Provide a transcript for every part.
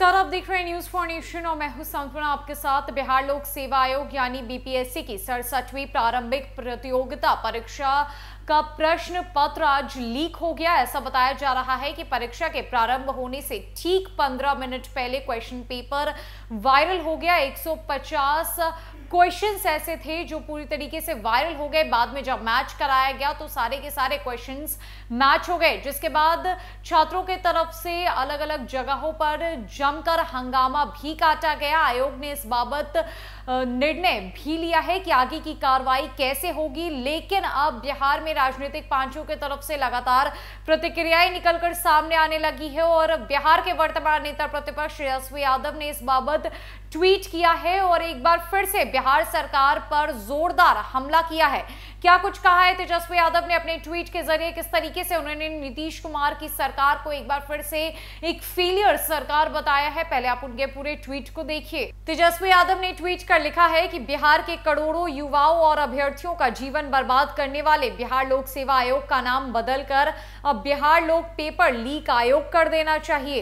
नमस्कार आप देख रहे हैं न्यूज फॉर नेशन और मैं हूं सांत्वना आपके साथ बिहार लोक सेवा आयोग यानी बीपीएससी की सड़सठवीं प्रारंभिक प्रतियोगिता परीक्षा का प्रश्न पत्र आज लीक हो गया ऐसा बताया जा रहा है कि परीक्षा के प्रारंभ होने से ठीक 15 मिनट पहले क्वेश्चन पेपर वायरल हो गया 150 क्वेश्चंस ऐसे थे जो पूरी तरीके से वायरल हो गए बाद में जब मैच कराया गया तो सारे के सारे क्वेश्चंस मैच हो गए जिसके बाद छात्रों के तरफ से अलग अलग जगहों पर जमकर हंगामा भी काटा गया आयोग ने इस बाबत निर्णय भी लिया है कि आगे की कार्रवाई कैसे होगी लेकिन अब बिहार में राजनीतिक पांचों के तरफ से लगातार प्रतिक्रियाएं निकलकर सामने आने लगी है और बिहार के वर्तमान नेता प्रतिपक्ष तेजस्वी यादव ने इस बाबत ट्वीट किया है और एक बार फिर से बिहार सरकार पर जोरदार हमला किया है क्या कुछ कहा है तेजस्वी यादव ने अपने ट्वीट के जरिए किस तरीके से उन्होंने नीतीश कुमार की सरकार को एक बार फिर से एक फेलियर सरकार बताया है पहले आप उनके पूरे ट्वीट को देखिए तेजस्वी यादव ने ट्वीट कर लिखा है कि बिहार के करोड़ों युवाओं और अभ्यर्थियों का जीवन बर्बाद करने वाले बिहार लोक सेवा आयोग का नाम बदलकर अब बिहार लोक पेपर लीक आयोग कर देना चाहिए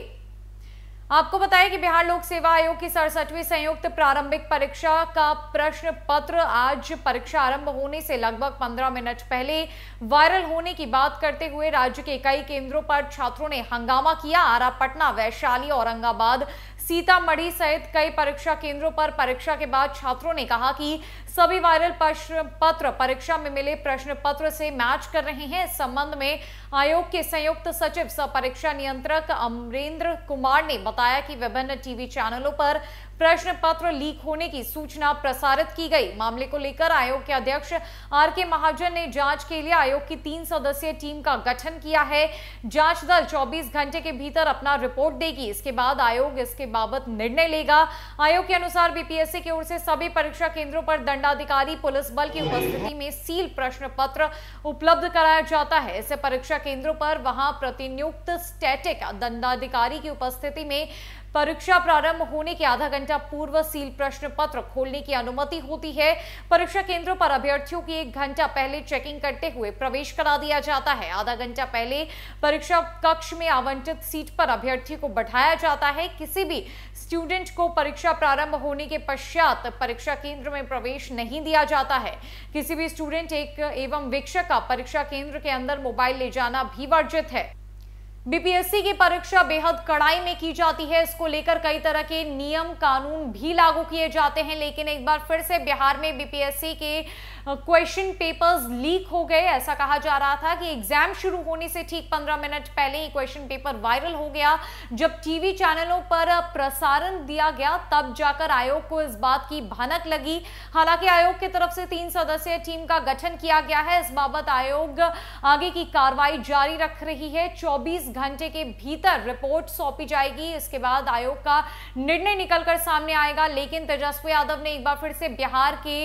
आपको बताया कि बिहार लोक सेवा आयोग की सड़सठवीं संयुक्त प्रारंभिक परीक्षा का प्रश्न पत्र आज परीक्षा आरंभ होने से लगभग 15 मिनट पहले वायरल होने की बात करते हुए राज्य के कई केंद्रों पर छात्रों ने हंगामा किया आरा पटना वैशाली औरंगाबाद सीतामढ़ी सहित कई परीक्षा केंद्रों पर परीक्षा के बाद छात्रों ने कहा कि सभी वायरल प्रश्न पत्र परीक्षा में मिले प्रश्न पत्र से मैच कर रहे हैं इस संबंध में आयोग के संयुक्त सचिव सह परीक्षा नियंत्रक अमरेंद्र कुमार ने बताया कि विभिन्न टीवी चैनलों पर प्रश्न पत्र लीक होने की सूचना प्रसारित की गई मामले को लेकर आयोग के अध्यक्ष आर के महाजन ने जांच के लिए आयोग की तीन सदस्यीय टीम का गठन किया है जांच दल 24 घंटे के भीतर अपना रिपोर्ट देगी इसके बाद आयोग इसके बाबत निर्णय लेगा आयोग के अनुसार बीपीएससी की ओर से सभी परीक्षा केंद्रों पर दंडाधिकारी पुलिस बल की उपस्थिति में सील प्रश्न पत्र उपलब्ध कराया जाता है इससे परीक्षा केंद्रों पर वहां प्रतिनियुक्त स्टैटिक दंडाधिकारी की उपस्थिति में परीक्षा प्रारंभ होने के आधा घंटा पूर्व सील प्रश्न पत्र खोलने की अनुमति होती है परीक्षा केंद्रों पर अभ्यर्थियों की एक घंटा पहले चेकिंग करते हुए प्रवेश करा दिया जाता है आधा घंटा पहले परीक्षा कक्ष में आवंटित सीट पर अभ्यर्थी को बैठाया जाता है किसी भी स्टूडेंट को परीक्षा प्रारंभ होने के पश्चात परीक्षा केंद्र में प्रवेश नहीं दिया जाता है किसी भी स्टूडेंट एक एवं वीक्षक का परीक्षा केंद्र के अंदर मोबाइल ले जाना भी वर्जित है बीपीएससी की परीक्षा बेहद कड़ाई में की जाती है इसको लेकर कई तरह के नियम कानून भी लागू किए जाते हैं लेकिन एक बार फिर से बिहार में बीपीएससी के क्वेश्चन पेपर्स लीक हो गए ऐसा कहा जा रहा था कि एग्जाम शुरू होने से ठीक 15 मिनट पहले ही क्वेश्चन पेपर वायरल हो गया जब टीवी चैनलों पर प्रसारण दिया गया तब जाकर आयोग को इस बात की भनक लगी हालांकि आयोग की तरफ से तीन सदस्यीय टीम का गठन किया गया है इस बाबत आयोग आगे की कार्रवाई जारी रख रही है चौबीस घंटे के भीतर रिपोर्ट सौंपी जाएगी इसके बाद आयोग का निर्णय निकलकर सामने आएगा लेकिन तेजस्वी यादव ने एक बार फिर से बिहार के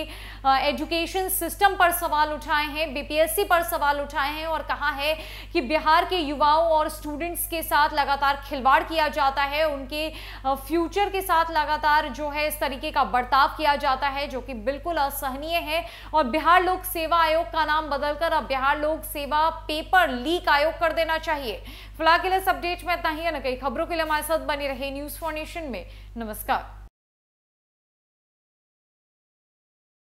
एजुकेशन सिस्टम पर सवाल उठाए हैं बीपीएससी पर सवाल उठाए हैं और कहा है कि बिहार के युवाओं और स्टूडेंट्स के साथ लगातार खिलवाड़ किया जाता है उनके फ्यूचर के साथ लगातार जो है इस तरीके का बर्ताव किया जाता है जो कि बिल्कुल असहनीय है और बिहार लोक सेवा आयोग का नाम बदलकर अब बिहार लोक सेवा पेपर लीक आयोग कर देना चाहिए फिलहाल के लिए इस अपडेट में इतना ही है ना कई खबरों के लिए हमारे साथ बने रहे न्यूज फॉर नेशन में नमस्कार